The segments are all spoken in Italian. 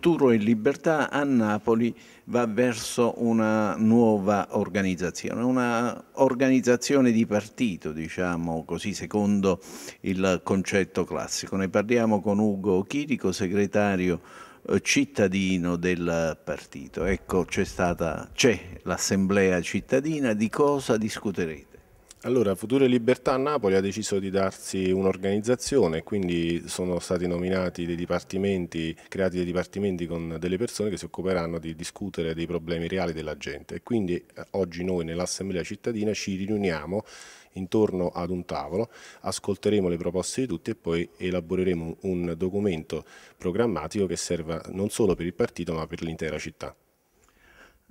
futuro e libertà a Napoli va verso una nuova organizzazione, una organizzazione di partito, diciamo così, secondo il concetto classico. Ne parliamo con Ugo Chirico, segretario eh, cittadino del partito. Ecco, c'è l'assemblea cittadina, di cosa discuterete? Allora, Future Libertà a Napoli ha deciso di darsi un'organizzazione, quindi sono stati nominati dei dipartimenti, creati dei dipartimenti con delle persone che si occuperanno di discutere dei problemi reali della gente. E quindi eh, oggi noi nell'Assemblea cittadina ci riuniamo intorno ad un tavolo, ascolteremo le proposte di tutti e poi elaboreremo un documento programmatico che serva non solo per il partito ma per l'intera città.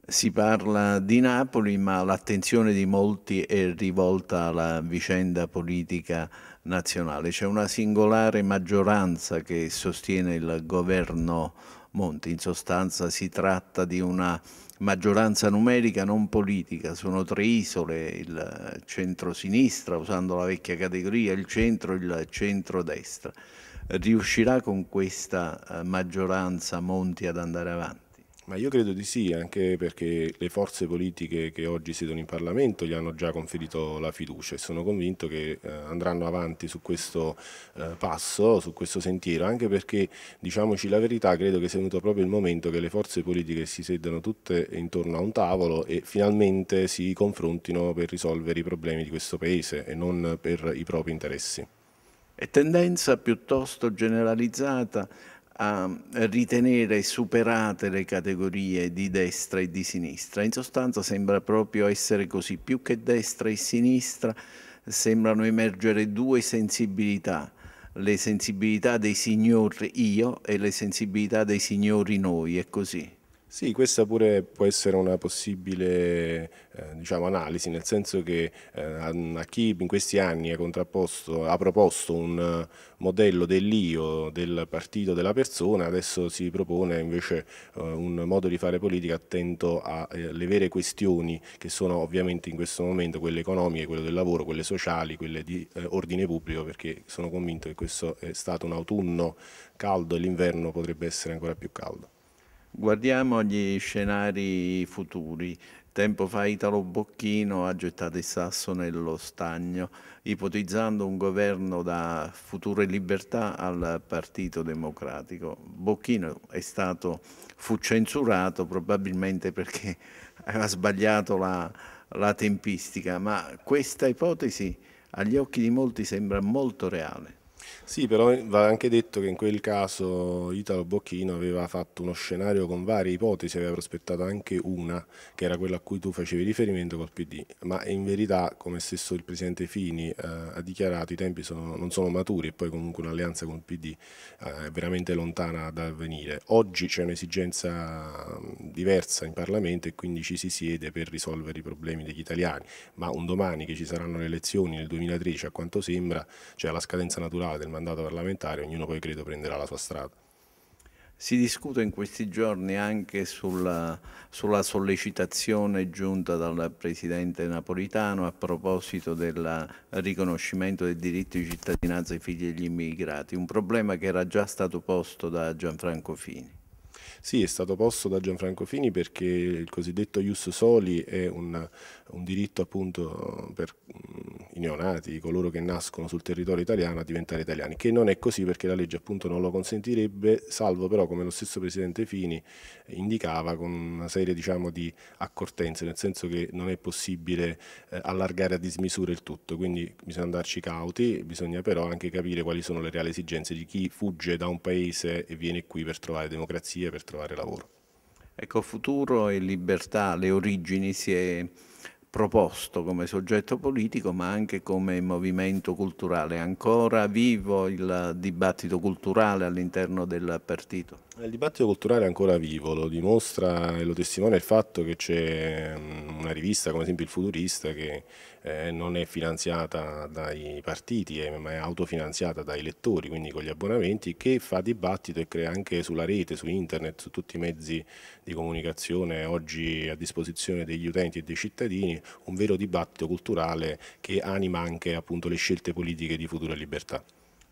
Si parla di Napoli, ma l'attenzione di molti è rivolta alla vicenda politica nazionale. C'è una singolare maggioranza che sostiene il governo Monti. In sostanza si tratta di una maggioranza numerica non politica, sono tre isole, il centro-sinistra, usando la vecchia categoria, il centro e il centro-destra. Riuscirà con questa eh, maggioranza Monti ad andare avanti? Ma io credo di sì, anche perché le forze politiche che oggi siedono in Parlamento gli hanno già conferito la fiducia e sono convinto che eh, andranno avanti su questo eh, passo, su questo sentiero, anche perché, diciamoci la verità, credo che sia venuto proprio il momento che le forze politiche si sedano tutte intorno a un tavolo e finalmente si confrontino per risolvere i problemi di questo Paese e non per i propri interessi. È tendenza piuttosto generalizzata a mm, ritenere superate le categorie di destra e di sinistra. In sostanza sembra proprio essere così, più che destra e sinistra sembrano emergere due sensibilità, le sensibilità dei signori io e le sensibilità dei signori noi, è così. Sì, questa pure può essere una possibile eh, diciamo, analisi, nel senso che eh, a chi in questi anni ha proposto un eh, modello dell'io, del partito, della persona, adesso si propone invece eh, un modo di fare politica attento alle eh, vere questioni che sono ovviamente in questo momento quelle economiche, quelle del lavoro, quelle sociali, quelle di eh, ordine pubblico, perché sono convinto che questo è stato un autunno caldo e l'inverno potrebbe essere ancora più caldo. Guardiamo gli scenari futuri. Tempo fa Italo Bocchino ha gettato il sasso nello stagno, ipotizzando un governo da future libertà al Partito Democratico. Bocchino è stato, fu censurato probabilmente perché aveva sbagliato la, la tempistica, ma questa ipotesi agli occhi di molti sembra molto reale. Sì, però va anche detto che in quel caso Italo Bocchino aveva fatto uno scenario con varie ipotesi, aveva prospettato anche una, che era quella a cui tu facevi riferimento col PD, ma in verità, come stesso il Presidente Fini eh, ha dichiarato, i tempi sono, non sono maturi e poi comunque un'alleanza con il PD eh, è veramente lontana da avvenire. Oggi c'è un'esigenza diversa in Parlamento e quindi ci si siede per risolvere i problemi degli italiani, ma un domani che ci saranno le elezioni nel 2013, a quanto sembra, c'è cioè la scadenza naturale finale del mandato parlamentare, ognuno poi credo prenderà la sua strada. Si discute in questi giorni anche sulla, sulla sollecitazione giunta dal Presidente Napolitano a proposito del riconoscimento del diritto di cittadinanza ai figli degli immigrati, un problema che era già stato posto da Gianfranco Fini. Sì, è stato posto da Gianfranco Fini perché il cosiddetto ius soli è un, un diritto appunto per mm, i neonati, coloro che nascono sul territorio italiano a diventare italiani, che non è così perché la legge appunto non lo consentirebbe, salvo però come lo stesso Presidente Fini indicava con una serie diciamo di accortenze, nel senso che non è possibile eh, allargare a dismisura il tutto, quindi bisogna andarci cauti, bisogna però anche capire quali sono le reali esigenze di chi fugge da un paese e viene qui per trovare democrazia, per trovare lavoro. Ecco, futuro e libertà, le origini si è proposto come soggetto politico ma anche come movimento culturale. Ancora vivo il dibattito culturale all'interno del partito? Il dibattito culturale è ancora vivo, lo dimostra e lo testimonia il fatto che c'è una rivista come esempio il Futurista che eh, non è finanziata dai partiti ma è autofinanziata dai lettori, quindi con gli abbonamenti, che fa dibattito e crea anche sulla rete, su internet, su tutti i mezzi di comunicazione oggi a disposizione degli utenti e dei cittadini un vero dibattito culturale che anima anche appunto, le scelte politiche di futura libertà.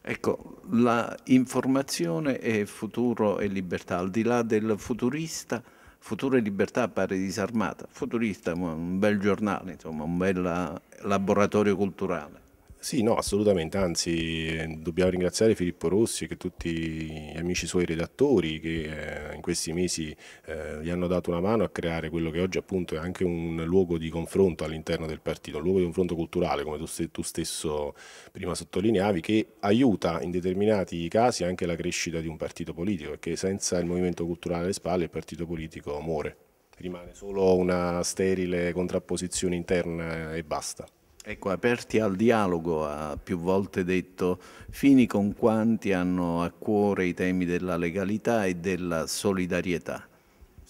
Ecco, la informazione è futuro e libertà, al di là del futurista, futuro e libertà appare disarmata, futurista è un bel giornale, insomma, un bel laboratorio culturale. Sì, no, assolutamente, anzi dobbiamo ringraziare Filippo Rossi e tutti gli amici suoi redattori che eh, in questi mesi eh, gli hanno dato una mano a creare quello che oggi appunto è anche un luogo di confronto all'interno del partito, un luogo di confronto culturale come tu, tu stesso prima sottolineavi, che aiuta in determinati casi anche la crescita di un partito politico, perché senza il movimento culturale alle spalle il partito politico muore, rimane solo una sterile contrapposizione interna e basta. Ecco, aperti al dialogo, ha più volte detto Fini con quanti hanno a cuore i temi della legalità e della solidarietà.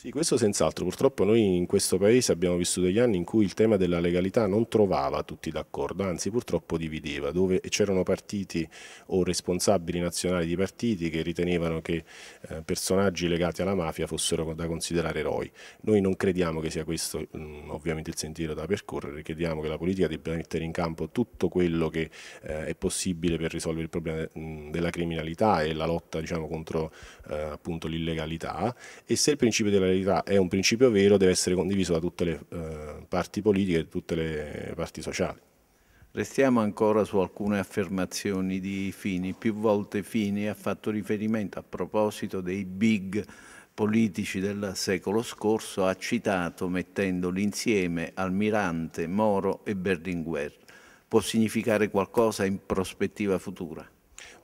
Sì, questo senz'altro. Purtroppo noi in questo Paese abbiamo vissuto degli anni in cui il tema della legalità non trovava tutti d'accordo, anzi purtroppo divideva, dove c'erano partiti o responsabili nazionali di partiti che ritenevano che eh, personaggi legati alla mafia fossero da considerare eroi. Noi non crediamo che sia questo mh, mm, ovviamente il sentiero da percorrere, crediamo che la politica debba mettere in campo tutto quello che eh, è possibile per risolvere il problema mh, mm, della criminalità e la lotta diciamo, contro eh, l'illegalità e se il principio della legalità solidarietà è un principio vero deve essere condiviso da tutte le eh, parti politiche e tutte le parti sociali. Restiamo ancora su alcune affermazioni di Fini. Più volte Fini ha fatto riferimento a proposito dei big politici del secolo scorso, ha citato mettendoli insieme Almirante, Moro e Berlinguer. Può significare qualcosa in prospettiva futura?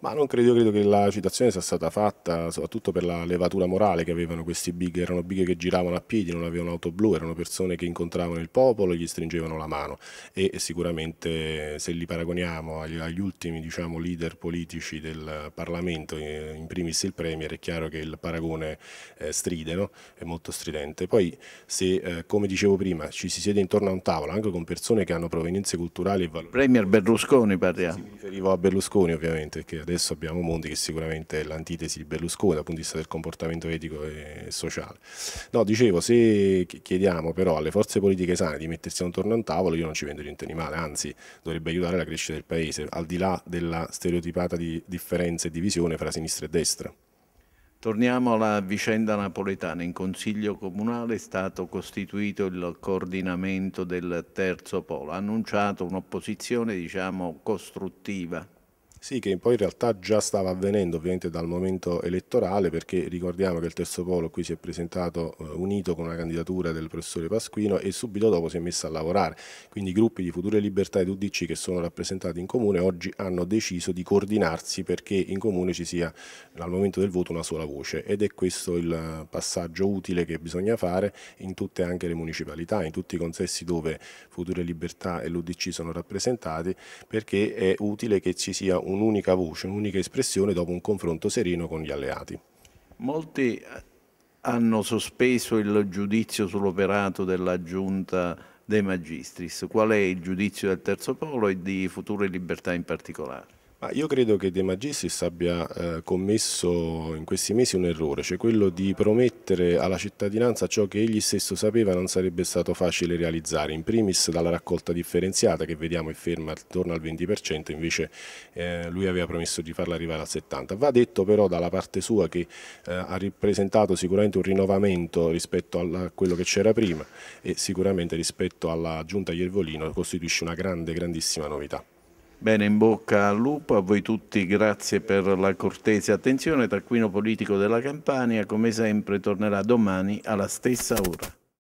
Ma non credo, credo che la citazione sia stata fatta soprattutto per la levatura morale che avevano questi big, erano big che giravano a piedi, non avevano auto blu, erano persone che incontravano il popolo e gli stringevano la mano e sicuramente se li paragoniamo agli, agli ultimi diciamo, leader politici del Parlamento, eh, in primis il Premier, è chiaro che il paragone eh, stride, no? è molto stridente. Poi se, eh, come dicevo prima, ci si siede intorno a un tavolo anche con persone che hanno provenienze culturali e valori... Premier Berlusconi parliamo. Sì, mi riferivo a Berlusconi ovviamente, che adesso adesso abbiamo Monti che sicuramente è l'antitesi di Berlusconi dal punto di vista del comportamento etico e sociale. No, dicevo, se chiediamo però alle forze politiche sane di mettersi attorno a un tavolo, io non ci vendo niente di male, anzi dovrebbe aiutare la crescita del Paese, al di là della stereotipata di differenza e divisione fra sinistra e destra. Torniamo alla vicenda napoletana. In Consiglio Comunale è stato costituito il coordinamento del Terzo Polo. Ha annunciato un'opposizione, diciamo, costruttiva. Sì, che poi in realtà già stava avvenendo ovviamente dal momento elettorale perché ricordiamo che il Terzo Polo qui si è presentato eh, unito con una candidatura del professore Pasquino e subito dopo si è messo a lavorare. Quindi i gruppi di Future Libertà ed UDC che sono rappresentati in comune oggi hanno deciso di coordinarsi perché in comune ci sia al momento del voto una sola voce ed è questo il passaggio utile che bisogna fare in tutte anche le municipalità, in tutti i consessi dove Future Libertà e l'UDC sono rappresentati perché è utile che ci sia un un'unica voce, un'unica espressione dopo un confronto sereno con gli alleati. Molti hanno sospeso il giudizio sull'operato della giunta dei magistris. Qual è il giudizio del Terzo Polo e di Future Libertà in particolare? Ma io credo che De Magistris abbia eh, commesso in questi mesi un errore, cioè quello di promettere alla cittadinanza ciò che egli stesso sapeva non sarebbe stato facile realizzare, in primis dalla raccolta differenziata che vediamo è ferma attorno al 20%, invece eh, lui aveva promesso di farla arrivare al 70%. Va detto però dalla parte sua che eh, ha rappresentato sicuramente un rinnovamento rispetto a quello che c'era prima e sicuramente rispetto alla giunta Iervolino costituisce una grande, grandissima novità. Bene, in bocca al lupo, a voi tutti grazie per la cortese attenzione. Taccuino politico della Campania, come sempre, tornerà domani alla stessa ora.